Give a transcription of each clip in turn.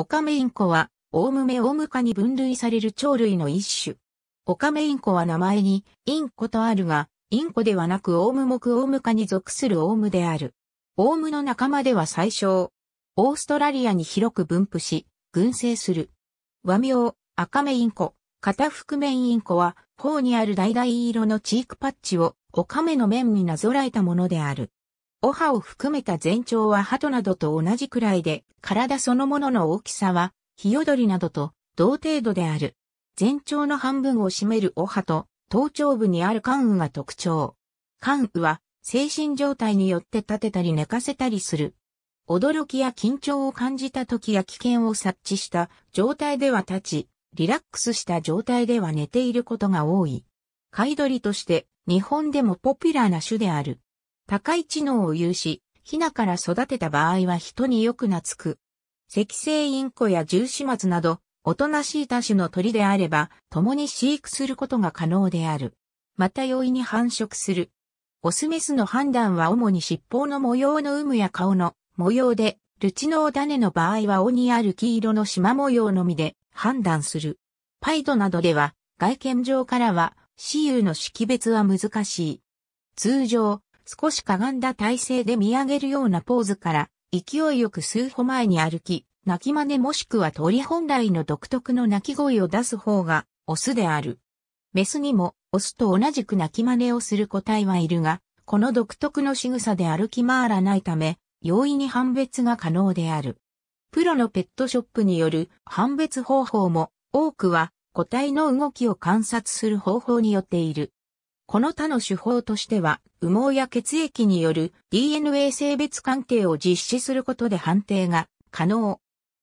オカメインコは、オウムメオウム科に分類される鳥類の一種。オカメインコは名前に、インコとあるが、インコではなくオウム目オウム科に属するオウムである。オウムの仲間では最小。オーストラリアに広く分布し、群生する。和名、赤メインコ、片覆面インコは、頬にある橙色のチークパッチを、オカメの面になぞらえたものである。おハを含めた全長は鳩などと同じくらいで、体そのものの大きさは、ヒヨドリなどと同程度である。全長の半分を占めるおハと、頭頂部にある関羽が特徴。関羽は、精神状態によって立てたり寝かせたりする。驚きや緊張を感じた時や危険を察知した状態では立ち、リラックスした状態では寝ていることが多い。貝鳥として日本でもポピュラーな種である。高い知能を有し、ヒナから育てた場合は人によく懐く。赤星インコやジュウシマツなど、おとなしい多種の鳥であれば、共に飼育することが可能である。また容易に繁殖する。オスメスの判断は主に尻尾の模様の有無や顔の模様で、ルチノオダネの場合は尾にある黄色の縞模様のみで判断する。パイドなどでは、外見上からは、雌雄の識別は難しい。通常、少しかがんだ体勢で見上げるようなポーズから、勢いよく数歩前に歩き、泣き真似もしくは鳥本来の独特の鳴き声を出す方が、オスである。メスにも、オスと同じく鳴き真似をする個体はいるが、この独特の仕草で歩き回らないため、容易に判別が可能である。プロのペットショップによる判別方法も、多くは個体の動きを観察する方法によっている。この他の手法としては、羽毛や血液による DNA 性別鑑定を実施することで判定が可能。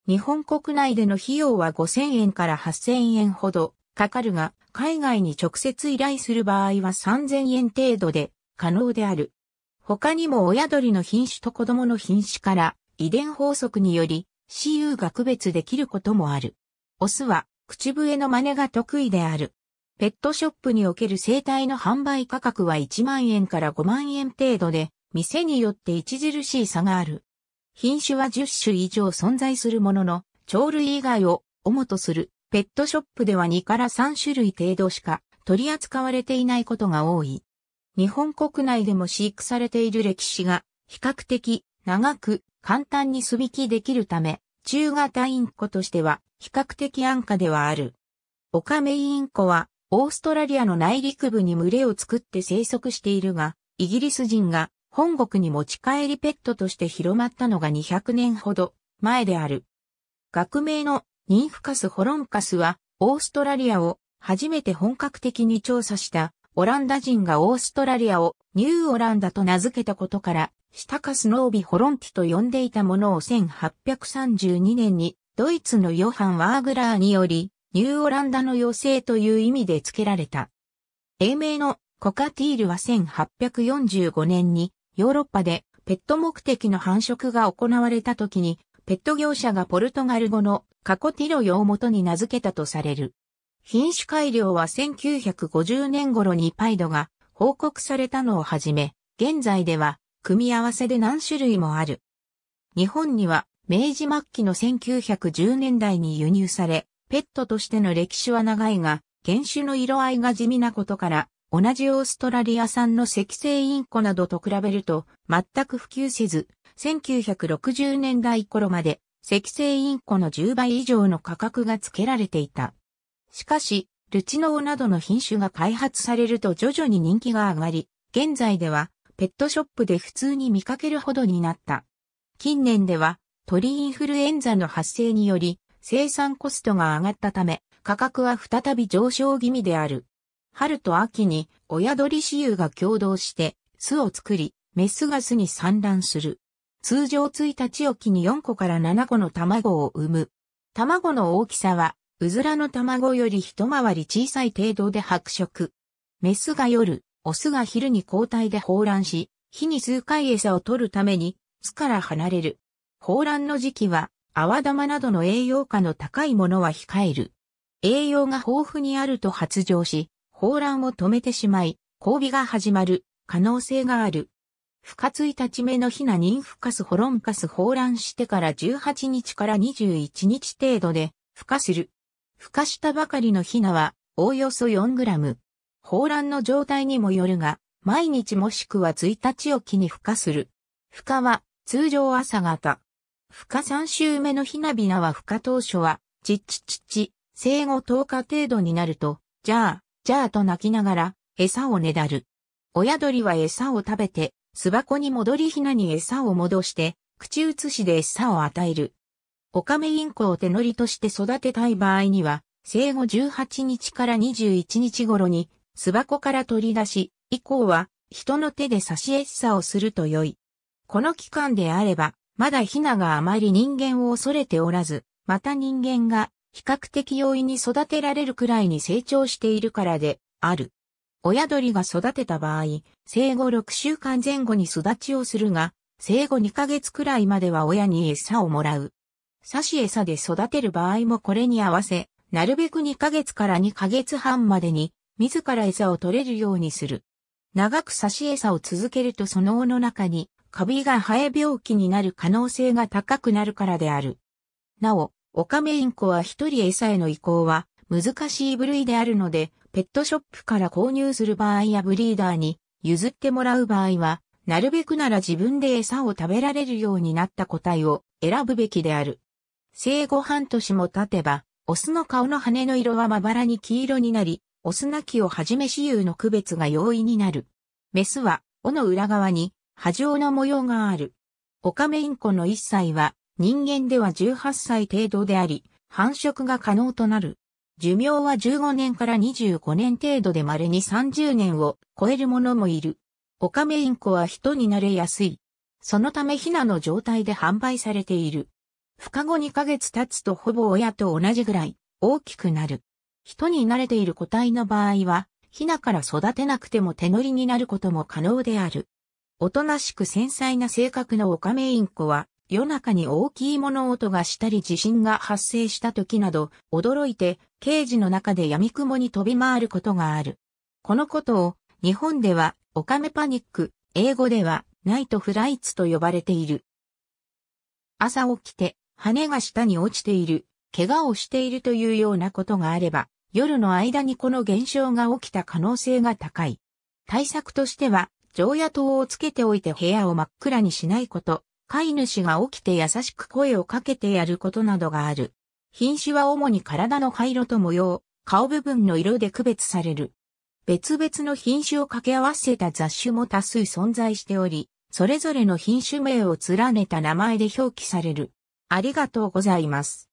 日本国内での費用は5000円から8000円ほどかかるが、海外に直接依頼する場合は3000円程度で可能である。他にも親鳥の品種と子供の品種から遺伝法則により、私有が区別できることもある。オスは口笛の真似が得意である。ペットショップにおける生体の販売価格は1万円から5万円程度で、店によって著しい差がある。品種は10種以上存在するものの、鳥類以外を主とするペットショップでは2から3種類程度しか取り扱われていないことが多い。日本国内でも飼育されている歴史が比較的長く簡単に巣引きできるため、中型インコとしては比較的安価ではある。オカメインコはオーストラリアの内陸部に群れを作って生息しているが、イギリス人が本国に持ち帰りペットとして広まったのが200年ほど前である。学名のニンフカス・ホロンカスは、オーストラリアを初めて本格的に調査したオランダ人がオーストラリアをニューオランダと名付けたことから、シタカスノービ・ホロンティと呼んでいたものを1832年にドイツのヨハン・ワーグラーによりニューオランダの妖精という意味で付けられた。英名のコカティールは1845年にヨーロッパでペット目的の繁殖が行われた時にペット業者がポルトガル語のカコティロ用元に名付けたとされる。品種改良は1950年頃にパイドが報告されたのをはじめ、現在では組み合わせで何種類もある。日本には明治末期の1910年代に輸入され、ペットとしての歴史は長いが、原種の色合いが地味なことから、同じオーストラリア産の赤製インコなどと比べると全く普及せず、1960年代頃まで赤製インコの10倍以上の価格が付けられていた。しかし、ルチノーなどの品種が開発されると徐々に人気が上がり、現在ではペットショップで普通に見かけるほどになった。近年では鳥インフルエンザの発生により生産コストが上がったため、価格は再び上昇気味である。春と秋に親鳥雌雄が共同して巣を作り、メスが巣に産卵する。通常1日おきに4個から7個の卵を産む。卵の大きさは、うずらの卵より一回り小さい程度で白色。メスが夜、オスが昼に交代で放卵し、日に数回餌を取るために、巣から離れる。放卵の時期は、泡玉などの栄養価の高いものは控える。栄養が豊富にあると発情し、放卵を止めてしまい、交尾が始まる可能性がある。孵化1日目のヒナニンフカスホロンカス放卵してから18日から21日程度で孵化する。孵化したばかりのヒナはおおよそ 4g。放卵の状態にもよるが、毎日もしくは1日おきに孵化する。孵化は通常朝方。化三週目のひなびなは化当初は、ちっちちっち、生後10日程度になると、じゃあ、じゃあと泣きながら、餌をねだる。親鳥は餌を食べて、巣箱に戻りひなに餌を戻して、口移しで餌を与える。オカメインコを手乗りとして育てたい場合には、生後18日から21日頃に、巣箱から取り出し、以降は、人の手で差し餌をすると良い。この期間であれば、まだヒナがあまり人間を恐れておらず、また人間が比較的容易に育てられるくらいに成長しているからである。親鳥が育てた場合、生後6週間前後に育ちをするが、生後2ヶ月くらいまでは親に餌をもらう。刺し餌で育てる場合もこれに合わせ、なるべく2ヶ月から2ヶ月半までに、自ら餌を取れるようにする。長く刺し餌を続けるとその尾の中にカビが生え病気になる可能性が高くなるからである。なお、オカメインコは一人餌への移行は難しい部類であるので、ペットショップから購入する場合やブリーダーに譲ってもらう場合は、なるべくなら自分で餌を食べられるようになった個体を選ぶべきである。生後半年も経てば、オスの顔の羽の色はまばらに黄色になり、オスなきをはじめ雌雄の区別が容易になる。メスは、尾の裏側に波状の模様がある。オカメインコの1歳は人間では18歳程度であり、繁殖が可能となる。寿命は15年から25年程度で稀に30年を超えるものもいる。オカメインコは人に慣れやすい。そのためヒナの状態で販売されている。孵化後2ヶ月経つとほぼ親と同じぐらい大きくなる。人に慣れている個体の場合は、ヒナから育てなくても手乗りになることも可能である。おとなしく繊細な性格のオカメインコは、夜中に大きい物音がしたり地震が発生した時など、驚いて、ケージの中で闇雲に飛び回ることがある。このことを、日本では、オカメパニック、英語では、ナイトフライツと呼ばれている。朝起きて、羽が下に落ちている、怪我をしているというようなことがあれば、夜の間にこの現象が起きた可能性が高い。対策としては、常夜灯をつけておいて部屋を真っ暗にしないこと、飼い主が起きて優しく声をかけてやることなどがある。品種は主に体の灰色と模様、顔部分の色で区別される。別々の品種を掛け合わせた雑種も多数存在しており、それぞれの品種名を連ねた名前で表記される。ありがとうございます。